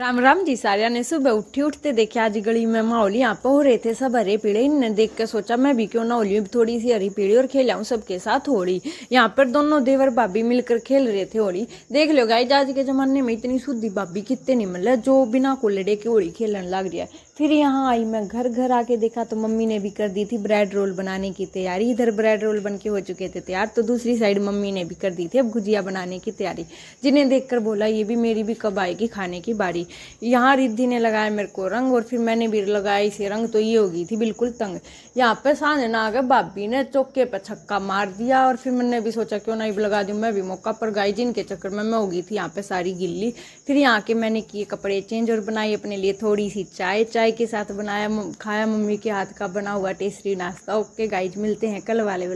राम राम जी सारिया ने सुबह उठी उठते देखे आज गली में माहौल यहाँ पर हो रहे थे सब हरे पीले इनने देख कर सोचा मैं भी क्यों ना होली थोड़ी सी हरी पीड़ी और आऊँ सबके साथ होली यहाँ पर दोनों देवर भाभी मिलकर खेल रहे थे होली देख लो गाई आज के ज़माने में इतनी शुद्धि भाभी कितने नहीं मिल जो बिना कोलडे की होली खेलने लग रही है फिर यहाँ आई मैं घर घर आके देखा तो मम्मी ने भी कर दी थी ब्रेड रोल बनाने की तैयारी इधर ब्रेड रोल बन के हो चुके थे तैयार तो दूसरी साइड मम्मी ने भी कर दी थी अब गुजिया बनाने की तैयारी जिन्हें देखकर बोला ये भी मेरी भी कब आएगी खाने की बारी गई यहाँ रिद्धि ने लगाया मेरे को रंग और फिर मैंने भी लगाई इसे रंग तो ये हो गई थी बिल्कुल तंग यहाँ पर सांझना आ गए भाभी ने चौके पे छक्का मार दिया और फिर मैंने भी सोचा क्यों ना भी लगा दूँ मैं भी मौका पर गाई जिनके चक्कर में मैं हो गई थी यहाँ पर सारी गिल्ली फिर यहाँ के मैंने किए कपड़े चेंज और बनाई अपने लिए थोड़ी सी चाय चाय के साथ बनाया खाया मम्मी के हाथ का बना हुआ टेस्टी नाश्ता ओके गाइज मिलते हैं कल वाले